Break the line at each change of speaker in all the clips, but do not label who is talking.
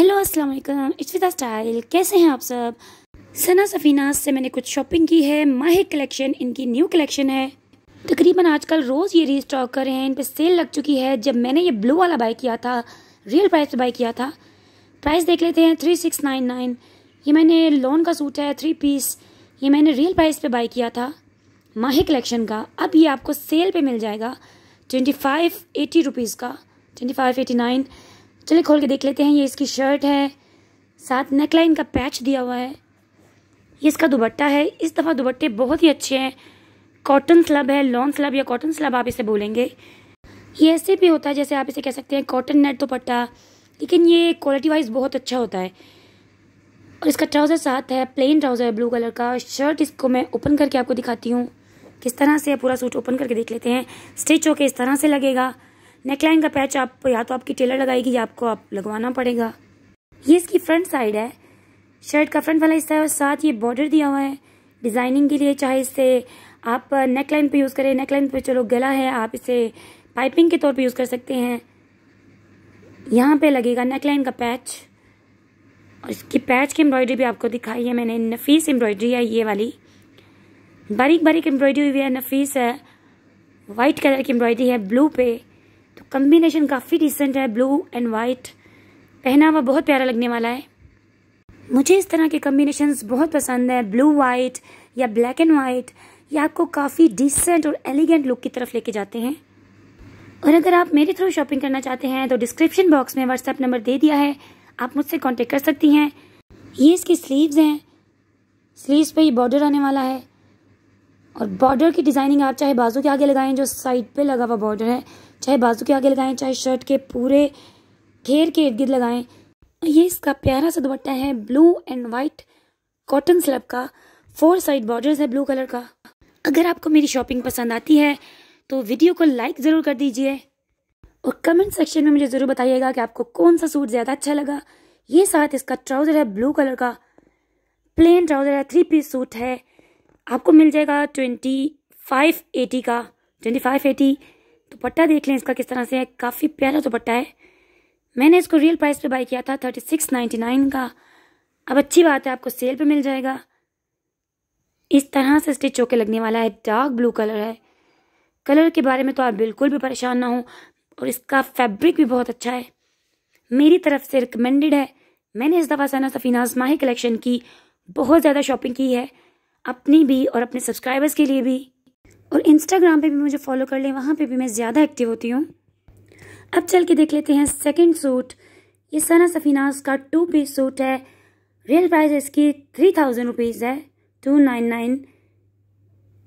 hello अस्सलाम वालेकुम इश्विता style कैसे हैं आप सब सना सफ़ीना से मैंने कुछ शॉपिंग की है माहिर कलेक्शन इनकी न्यू कलेक्शन है तकरीबन आजकल रोज़ ये रीस्टॉक कर रहे हैं इन पर सेल लग चुकी है जब मैंने ये ब्लू वाला बाई किया था रियल प्राइस पर बाई किया था प्राइस देख लेते हैं थ्री सिक्स नाइन नाइन ये मैंने लोन का सूट है थ्री पीस ये मैंने रियल प्राइस पर बाई किया था माहिर कलेक्शन का अब ये आपको सेल पर मिल जाएगा ट्वेंटी फाइव एटी रुपीज़ का ट्वेंटी फाइव एटी नाइन चलिए खोल के देख लेते हैं ये इसकी शर्ट है साथ नेकलाइन का पैच दिया हुआ है ये इसका दुपट्टा है इस दफ़ा दुबट्टे बहुत ही अच्छे हैं कॉटन स्लब है लॉन्ग स्लब या कॉटन स्लब आप इसे बोलेंगे ये ऐसे भी होता है जैसे आप इसे कह सकते हैं कॉटन नेट दुपट्टा लेकिन ये क्वालिटी वाइज बहुत अच्छा होता है और इसका ट्राउज़र साथ है प्लेन ट्राउज़र है ब्लू कलर का शर्ट इसको मैं ओपन करके आपको दिखाती हूँ किस तरह से पूरा सूट ओपन करके देख लेते हैं स्टिच होके इस तरह से लगेगा नेकलाइन का पैच आप या तो आपकी टेलर लगाएगी या आपको आप लगवाना पड़ेगा ये इसकी फ्रंट साइड है शर्ट का फ्रंट वाला हिस्सा है और साथ ये बॉर्डर दिया हुआ है डिज़ाइनिंग के लिए चाहे इससे आप नेकलाइन uh, पे यूज़ करें नेकलाइन पे चलो गला है आप इसे पाइपिंग के तौर पे यूज़ कर सकते हैं यहाँ पे लगेगा नेकलाइन का पैच और इसकी पैच की एम्ब्रॉयडरी भी आपको दिखाई है मैंने नफीस एम्ब्रॉयडरी है ये वाली बारीक बारीक एम्ब्रॉयडरी हुई है नफीस है वाइट कलर की एम्ब्रॉयडरी है ब्लू पे कॉम्बिनेशन काफ़ी डिसेंट है ब्लू एंड वाइट हुआ बहुत प्यारा लगने वाला है मुझे इस तरह के कम्बिनेशन बहुत पसंद है ब्लू वाइट या ब्लैक एंड वाइट ये आपको काफ़ी डिसेंट और एलिगेंट लुक की तरफ लेके जाते हैं और अगर आप मेरे थ्रू शॉपिंग करना चाहते हैं तो डिस्क्रिप्शन बॉक्स में व्हाट्सएप नंबर दे दिया है आप मुझसे कॉन्टेक्ट कर सकती हैं ये इसकी स्लीव्स हैं स्लीव्स पे ही बॉर्डर आने वाला है और बॉर्डर की डिज़ाइनिंग आप चाहे बाजू के आगे लगाएं जो साइड पे लगा हुआ बॉर्डर है चाहे बाजू के आगे लगाएं चाहे शर्ट के पूरे घेर के इर्द गिर्द लगाएं ये इसका प्यारा सा दुपट्टा है blue and white cotton slub का फोर साइड बॉर्डर है ब्लू कलर का अगर आपको मेरी शॉपिंग पसंद आती है तो वीडियो को लाइक ज़रूर कर दीजिए और कमेंट सेक्शन में मुझे ज़रूर बताइएगा कि आपको कौन सा सूट ज़्यादा अच्छा लगा ये साथ इसका ट्राउज़र है ब्लू कलर का प्लेन ट्राउज़र है थ्री पीस सूट है आपको मिल जाएगा ट्वेंटी फाइव एटी का ट्वेंटी फाइव एटी दुपट्टा देख लें इसका किस तरह से है काफ़ी प्यारा दुपट्टा तो है मैंने इसको रियल प्राइस पे बाई किया था थर्टी सिक्स नाइन्टी नाइन का अब अच्छी बात है आपको सेल पे मिल जाएगा इस तरह से स्टिच होके लगने वाला है डार्क ब्लू कलर है कलर के बारे में तो आप बिल्कुल भी परेशान ना हो और इसका फैब्रिक भी बहुत अच्छा है मेरी तरफ से रिकमेंडेड है मैंने इस दफ़ा सना सफ़ीनाज माही कलेक्शन की बहुत ज़्यादा शॉपिंग की है अपनी भी और अपने सब्सक्राइबर्स के लिए भी और इंस्टाग्राम पे भी मुझे फॉलो कर लें वहाँ पे भी मैं ज़्यादा एक्टिव होती हूँ अब चल के देख लेते हैं सेकंड सूट ये सना सफीनास का टू पीस सूट है रियल प्राइस इसकी थ्री थाउजेंड रुपीज़ है टू नाइन नाइन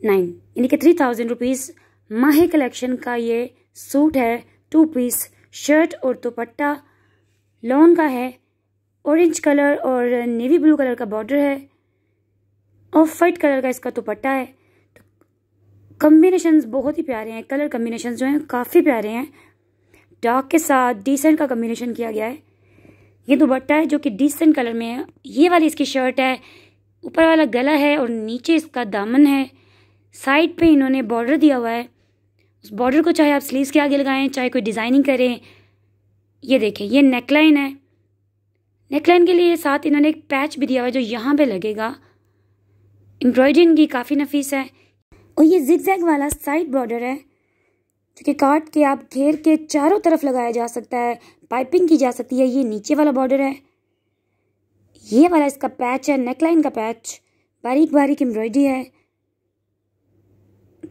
नाइन यानी कि three thousand rupees Mahay collection का ये सूट है टू पीस शर्ट और दुपट्टा लॉन का है ऑरेंज कलर और नेवी ब्लू कलर का बॉर्डर है ऑफ वाइट कलर का इसका दुपट्टा है तो कम्बिनेशन बहुत ही प्यारे हैं कलर कम्बिनेशन जो हैं काफ़ी प्यारे हैं डार्क के साथ डिसेंट का कम्बिनेशन किया गया है ये दुपट्टा है जो कि डिसेंट कलर में है ये वाली इसकी शर्ट है ऊपर वाला गला है और नीचे इसका दामन है साइड पे इन्होंने बॉर्डर दिया हुआ है उस बॉर्डर को चाहे आप स्लीव्स के आगे लगाएं चाहे कोई डिज़ाइनिंग करें ये देखें ये नेकलाइन है नेकलाइन के लिए साथ इन्होंने एक पैच भी दिया हुआ है जो यहाँ पे लगेगा एम्ब्रॉयडरी इनकी काफ़ी नफीस है और ये जिग जैग वाला साइड बॉर्डर है जो कि काट के आप घेर के चारों तरफ लगाया जा सकता है पाइपिंग की जा सकती है ये नीचे वाला बॉर्डर है ये वाला इसका पैच है नेकलाइन का पैच बारीक बारीक एम्ब्रॉयडरी है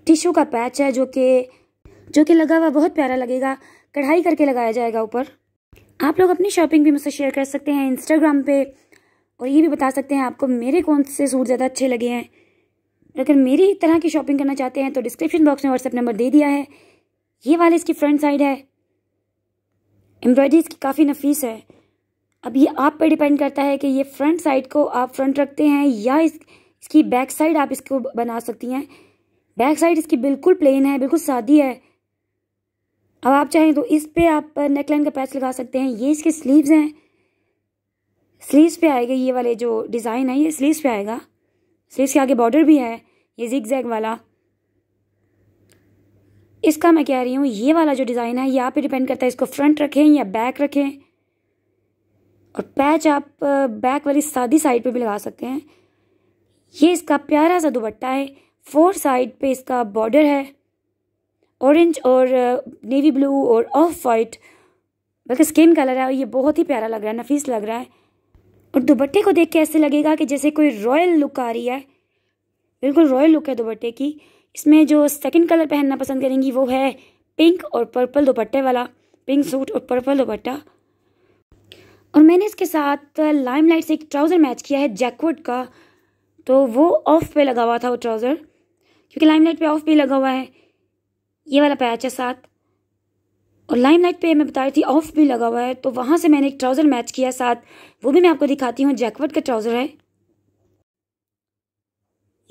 टिशू का पैच है जो कि जो कि लगा हुआ बहुत प्यारा लगेगा कढ़ाई करके लगाया जाएगा ऊपर आप लोग अपनी शॉपिंग भी मुझसे शेयर कर सकते हैं इंस्टाग्राम पे और ये भी बता सकते हैं आपको मेरे कौन से सूट ज़्यादा अच्छे लगे हैं अगर मेरी तरह की शॉपिंग करना चाहते हैं तो डिस्क्रिप्शन बॉक्स में व्हाट्सअप नंबर दे दिया है ये वाले इसकी फ्रंट साइड है एम्ब्रॉयडरी इसकी काफ़ी नफीस है अब ये आप पर डिपेंड करता है कि ये फ्रंट साइड को आप फ्रंट रखते हैं या इस इसकी बैक साइड आप इसको बना सकती हैं बैक साइड इसकी बिल्कुल प्लेन है बिल्कुल सादी है अब आप चाहें तो इस पर आप नेकलाइन का पैच लगा सकते हैं ये इसके स्लीव्स हैं स्लीव्स पे आएगा ये वाले जो डिज़ाइन है ये स्लीव्स पे आएगा स्लीव्स के आगे बॉर्डर भी है ये जिग जैग वाला इसका मैं कह रही हूँ ये वाला जो डिज़ाइन है ये आप डिपेंड करता है इसको फ्रंट रखें या बैक रखें और पैच आप बैक वाली सादी साइड पे भी लगा सकते हैं ये इसका प्यारा सा दुपट्टा है फोर साइड पे इसका बॉर्डर है ऑरेंज और नेवी ब्लू और ऑफ वाइट बल्कि स्किन कलर है और ये बहुत ही प्यारा लग रहा है नफीस लग रहा है और दुपट्टे को देख के ऐसे लगेगा कि जैसे कोई रॉयल लुक आ रही है बिल्कुल रॉयल लुक है दुपट्टे की इसमें जो सेकंड कलर पहनना पसंद करेंगी वो है पिंक और पर्पल दुपट्टे वाला पिंक सूट और पर्पल दुपट्टा और मैंने इसके साथ लाइम लाइट से एक ट्राउज़र मैच किया है जैकवर्ड का तो वो ऑफ पे लगा हुआ था वो ट्राउज़र क्योंकि लाइम लाइट पर ऑफ भी लगा हुआ है ये वाला पैच है साथ और लाइमलाइट पे मैं बता रही थी ऑफ भी लगा हुआ है तो वहाँ से मैंने एक ट्राउज़र मैच किया साथ वो भी मैं आपको दिखाती हूँ जैकवर्ड का ट्राउज़र है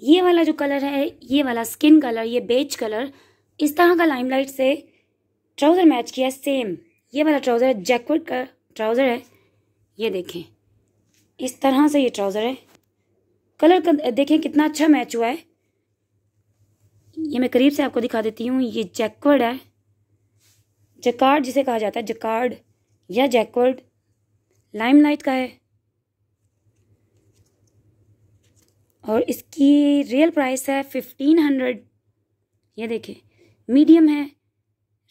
ये वाला जो कलर है ये वाला स्किन कलर ये बेज कलर इस तरह का लाइमलाइट से ट्राउज़र मैच किया सेम ये वाला ट्राउज़र है जैकवर्ड का ट्राउज़र है ये देखें इस तरह से ये ट्राउज़र है कलर का देखें कितना अच्छा मैच हुआ है ये मैं करीब से आपको दिखा देती हूँ ये जैकवर्ड है जकार्ड जिसे कहा जाता है जकार्ड या जैकवर्ड लाइमलाइट का है और इसकी रियल प्राइस है फिफ्टीन हंड्रेड ये देखें मीडियम है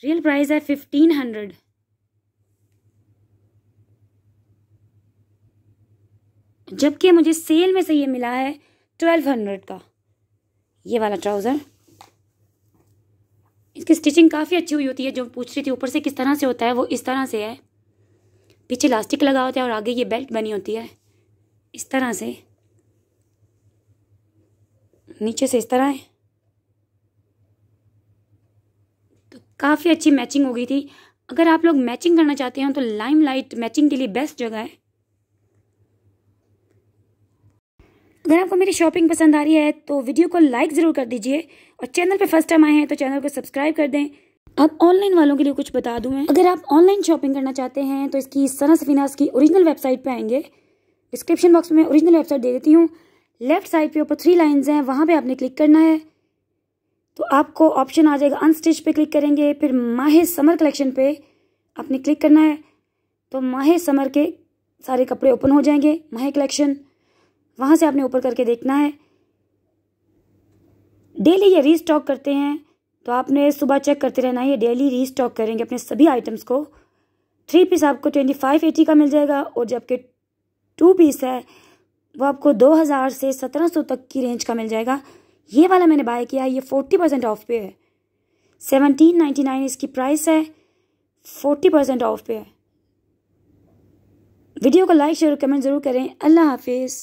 रियल प्राइस है फिफ्टीन हंड्रेड जबकि मुझे सेल में से ये मिला है ट्वेल्व हंड्रेड का ये वाला ट्राउज़र इसकी स्टिचिंग काफ़ी अच्छी हुई होती है जो पूछ रही थी ऊपर से किस तरह से होता है वो इस तरह से है पीछे लास्टिक लगा होता है और आगे ये बेल्ट बनी होती है इस तरह से नीचे से इस तरह है तो काफ़ी अच्छी मैचिंग हो गई थी अगर आप लोग मैचिंग करना चाहते हैं तो लाइम लाइट मैचिंग के लिए बेस्ट जगह है अगर आपको मेरी शॉपिंग पसंद आ रही है तो वीडियो को लाइक ज़रूर कर दीजिए और चैनल पर फर्स्ट टाइम आए हैं तो चैनल को सब्सक्राइब कर दें अब ऑनलाइन वालों के लिए कुछ बता दूं मैं अगर आप ऑनलाइन शॉपिंग करना चाहते हैं तो इसकी सना सफिनास की ओरिजिनल वेबसाइट पर आएंगे डिस्क्रिप्शन बॉक्स में ओरिजिनल वेबसाइट दे देती हूँ लेफ्ट साइड पर ऊपर थ्री लाइन्स हैं वहाँ पर आपने क्लिक करना है तो आपको ऑप्शन आ जाएगा अनस्टिच पर क्लिक करेंगे फिर माह समर कलेक्शन पर आपने क्लिक करना है तो माहे समर के सारे कपड़े ओपन हो जाएंगे माह कलेक्शन वहाँ से आपने ऊपर करके देखना है डेली ये रीस्टॉक करते हैं तो आपने सुबह चेक करते रहना है ये डेली रीस्टॉक करेंगे अपने सभी आइटम्स को थ्री पीस आपको ट्वेंटी फाइव एटी का मिल जाएगा और जबकि टू पीस है वो आपको दो हज़ार से सत्रह सौ तक की रेंज का मिल जाएगा ये वाला मैंने बाय किया ये फोर्टी परसेंट ऑफ पे है सेवनटीन नाइन्टी नाइन इसकी प्राइस है फोर्टी परसेंट ऑफ पे है वीडियो को लाइक शेयर कमेंट ज़रूर करें अल्लाह हाफिज़